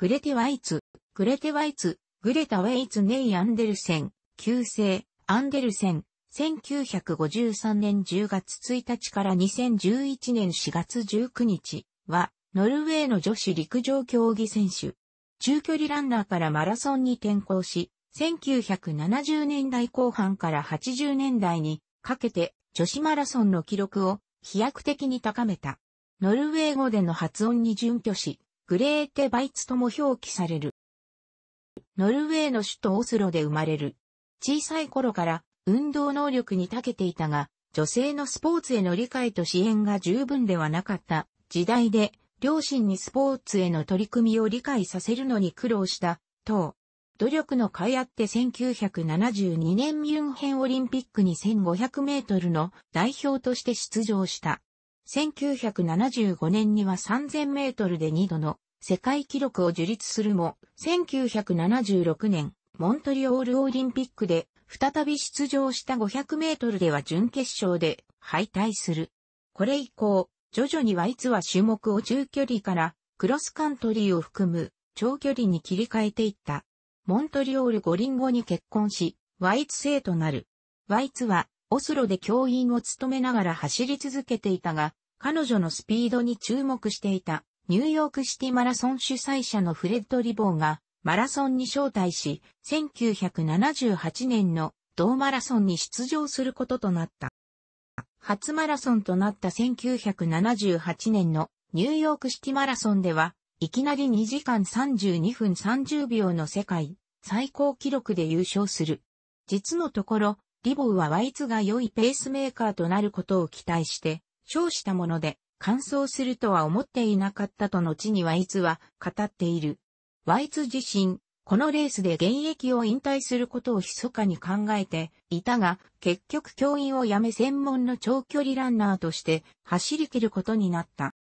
グレテワイツ、グレテワイツ、グレタ・ウェイツ・ネイ・アンデルセン、旧姓、アンデルセン、1953年10月1日から2011年4月19日は、ノルウェーの女子陸上競技選手。中距離ランナーからマラソンに転向し、1970年代後半から80年代にかけて女子マラソンの記録を飛躍的に高めた。ノルウェー語での発音に準拠し、グレーテ・バイツとも表記される。ノルウェーの首都オスロで生まれる。小さい頃から運動能力に長けていたが、女性のスポーツへの理解と支援が十分ではなかった時代で、両親にスポーツへの取り組みを理解させるのに苦労した、と。努力の甲斐あって1972年ミュンヘンオリンピックに1500メートルの代表として出場した。1975年には3000メートルで2度の世界記録を樹立するも、1976年、モントリオールオリンピックで再び出場した500メートルでは準決勝で敗退する。これ以降、徐々にはいつは種目を中距離からクロスカントリーを含む長距離に切り替えていった。モントリオール五輪後に結婚し、ワイツ生となる。ワイツはオスロで教員を務めながら走り続けていたが、彼女のスピードに注目していた、ニューヨークシティマラソン主催者のフレッド・リボーが、マラソンに招待し、1978年の同マラソンに出場することとなった。初マラソンとなった1978年のニューヨークシティマラソンでは、いきなり2時間32分30秒の世界最高記録で優勝する。実のところ、リボウはワイツが良いペースメーカーとなることを期待して、称したもので、完走するとは思っていなかったと後にワイツは語っている。ワイツ自身、このレースで現役を引退することを密かに考えていたが、結局教員を辞め専門の長距離ランナーとして走り切ることになった。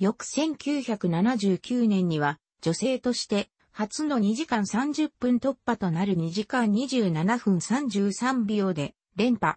翌1979年には女性として初の2時間30分突破となる2時間27分33秒で連覇。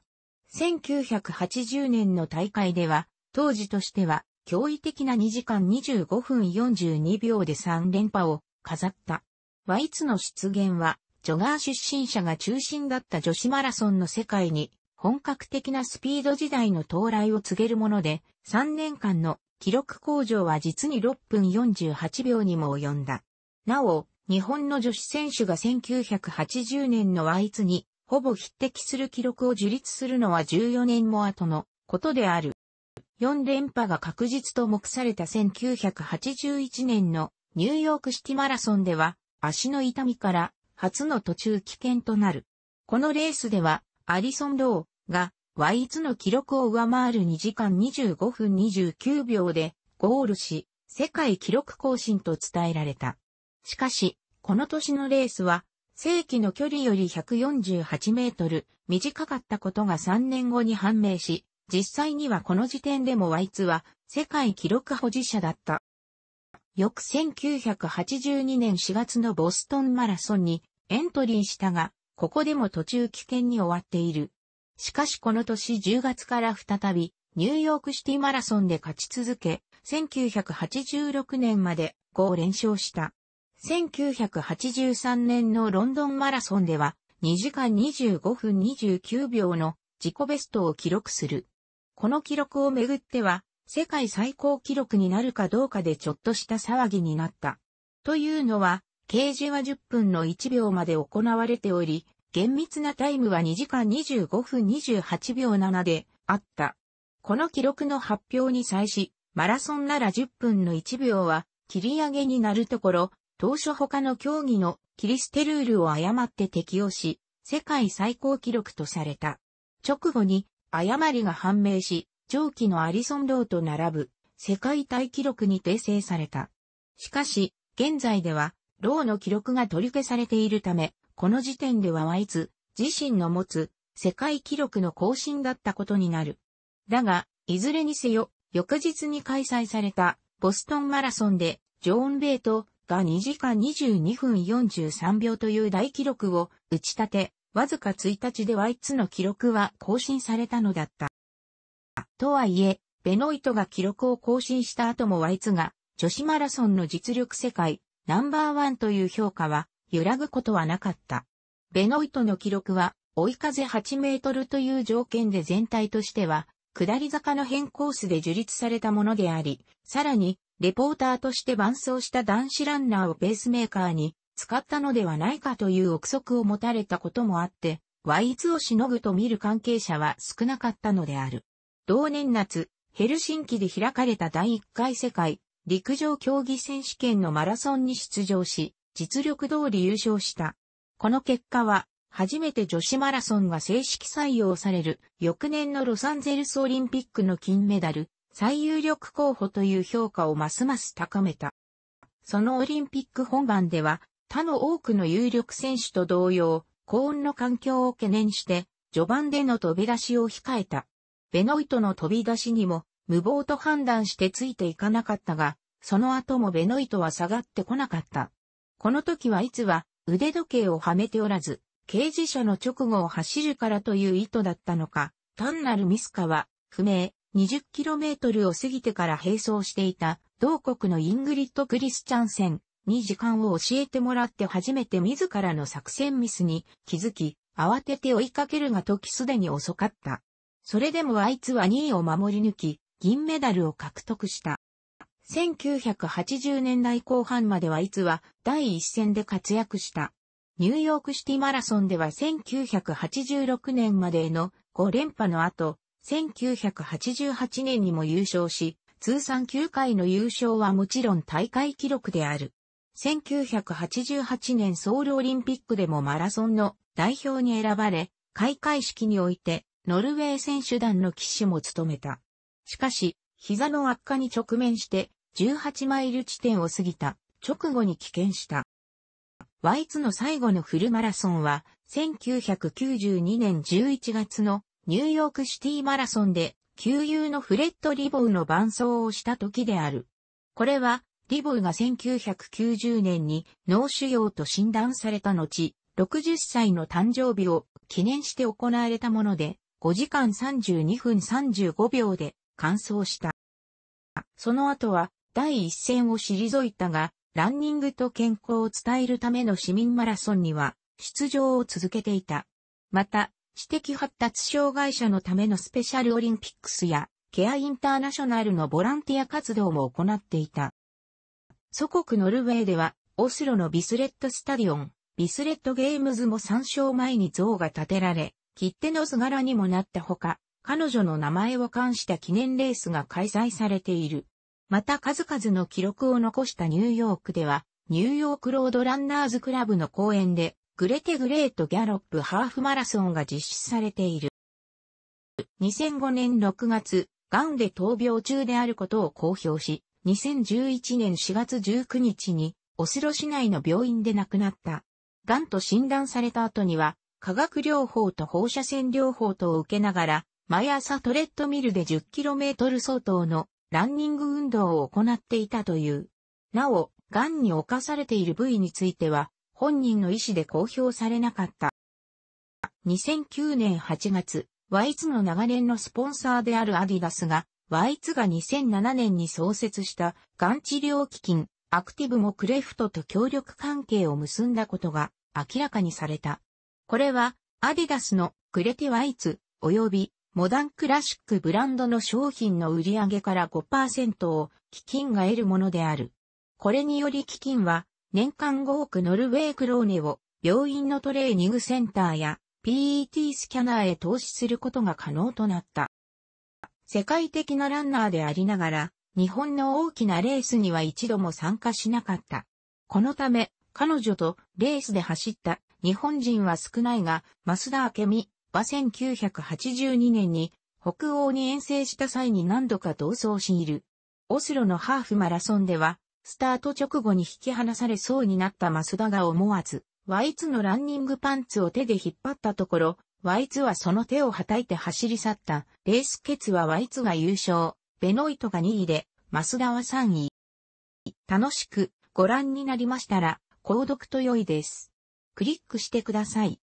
1980年の大会では、当時としては驚異的な2時間25分42秒で3連覇を飾った。ワイツの出現は、ジョガー出身者が中心だった女子マラソンの世界に、本格的なスピード時代の到来を告げるもので、3年間の記録向上は実に6分48秒にも及んだ。なお、日本の女子選手が1980年のワイツに、ほぼ匹敵する記録を樹立するのは14年も後のことである。4連覇が確実と目された1981年のニューヨークシティマラソンでは足の痛みから初の途中棄権となる。このレースではアリソン・ローがワイツの記録を上回る2時間25分29秒でゴールし世界記録更新と伝えられた。しかしこの年のレースは、正規の距離より148メートル短かったことが3年後に判明し、実際にはこの時点でもワイツは世界記録保持者だった。翌1982年4月のボストンマラソンにエントリーしたが、ここでも途中危険に終わっている。しかしこの年10月から再びニューヨークシティマラソンで勝ち続け、1986年まで5連勝した。1983年のロンドンマラソンでは2時間25分29秒の自己ベストを記録する。この記録をめぐっては世界最高記録になるかどうかでちょっとした騒ぎになった。というのは、掲示は10分の1秒まで行われており、厳密なタイムは2時間25分28秒7であった。この記録の発表に際し、マラソンなら10分の1秒は切り上げになるところ、当初他の競技のキリステルールを誤って適用し、世界最高記録とされた。直後に誤りが判明し、上記のアリソン・ローと並ぶ世界大記録に訂正された。しかし、現在では、ローの記録が取り消されているため、この時点ではワイツ自身の持つ世界記録の更新だったことになる。だが、いずれにせよ、翌日に開催されたボストンマラソンで、ジョーン・ベイとが2時間22分43秒という大記録を打ち立て、わずか1日で Y2 の記録は更新されたのだった。とはいえ、ベノイトが記録を更新した後もワイツが女子マラソンの実力世界ナンバーワンという評価は揺らぐことはなかった。ベノイトの記録は追い風8メートルという条件で全体としては下り坂の変コースで樹立されたものであり、さらにレポーターとして伴走した男子ランナーをベースメーカーに使ったのではないかという憶測を持たれたこともあって、ワイツをしのぐと見る関係者は少なかったのである。同年夏、ヘルシンキで開かれた第1回世界陸上競技選手権のマラソンに出場し、実力通り優勝した。この結果は、初めて女子マラソンが正式採用される翌年のロサンゼルスオリンピックの金メダル、最有力候補という評価をますます高めた。そのオリンピック本番では、他の多くの有力選手と同様、高温の環境を懸念して、序盤での飛び出しを控えた。ベノイトの飛び出しにも、無謀と判断してついていかなかったが、その後もベノイトは下がってこなかった。この時はいつは腕時計をはめておらず、刑事者の直後を走るからという意図だったのか、単なるミスかは不明。20km を過ぎてから並走していた、同国のイングリッド・クリスチャンセンに時間を教えてもらって初めて自らの作戦ミスに気づき、慌てて追いかけるが時すでに遅かった。それでもあいつは2位を守り抜き、銀メダルを獲得した。1980年代後半まではいつは第一線で活躍した。ニューヨークシティマラソンでは1986年までの5連覇の後、1988年にも優勝し、通算9回の優勝はもちろん大会記録である。1988年ソウルオリンピックでもマラソンの代表に選ばれ、開会式においてノルウェー選手団の騎手も務めた。しかし、膝の悪化に直面して18マイル地点を過ぎた直後に棄権した。ワイツの最後のフルマラソンは1992年11月のニューヨークシティマラソンで、旧友のフレッド・リボウの伴奏をした時である。これは、リボウが1990年に脳腫瘍と診断された後、60歳の誕生日を記念して行われたもので、5時間32分35秒で完走した。その後は第一線を退いたが、ランニングと健康を伝えるための市民マラソンには出場を続けていた。また、知的発達障害者のためのスペシャルオリンピックスや、ケアインターナショナルのボランティア活動も行っていた。祖国ノルウェーでは、オスロのビスレットスタディオン、ビスレットゲームズも参照前に像が建てられ、切手の図柄にもなったほか、彼女の名前を冠した記念レースが開催されている。また数々の記録を残したニューヨークでは、ニューヨークロードランナーズクラブの公演で、グレテグレートギャロップハーフマラソンが実施されている。2005年6月、癌で闘病中であることを公表し、2011年4月19日に、オスロ市内の病院で亡くなった。癌と診断された後には、化学療法と放射線療法等を受けながら、毎朝トレッドミルで 10km 相当のランニング運動を行っていたという。なお、癌に侵されている部位については、本人の意思で公表されなかった。2009年8月、ワイツの長年のスポンサーであるアディダスが、ワイツが2007年に創設したがん治療基金、アクティブもクレフトと協力関係を結んだことが明らかにされた。これは、アディダスのクレテワイツ及びモダンクラシックブランドの商品の売上から5%を基金が得るものである。これにより基金は年間5億ノルウェークローネを病院のトレーニングセンターや PET スキャナーへ投資することが可能となった。世界的なランナーでありながら、日本の大きなレースには一度も参加しなかった。このため、彼女とレースで走った日本人は少ないが、増田明美は1982年に北欧に遠征した際に何度か同走しいる。オスロのハーフマラソンではスタート直後に引き離されそうになった増田が思わず、ワイツのランニングパンツを手で引っ張ったところ、ワイツはその手をはたいて走り去った。レースケツはワイツが優勝。ベノイトが2位で、増田は3位。楽しくご覧になりましたら、購読と良いです。クリックしてください。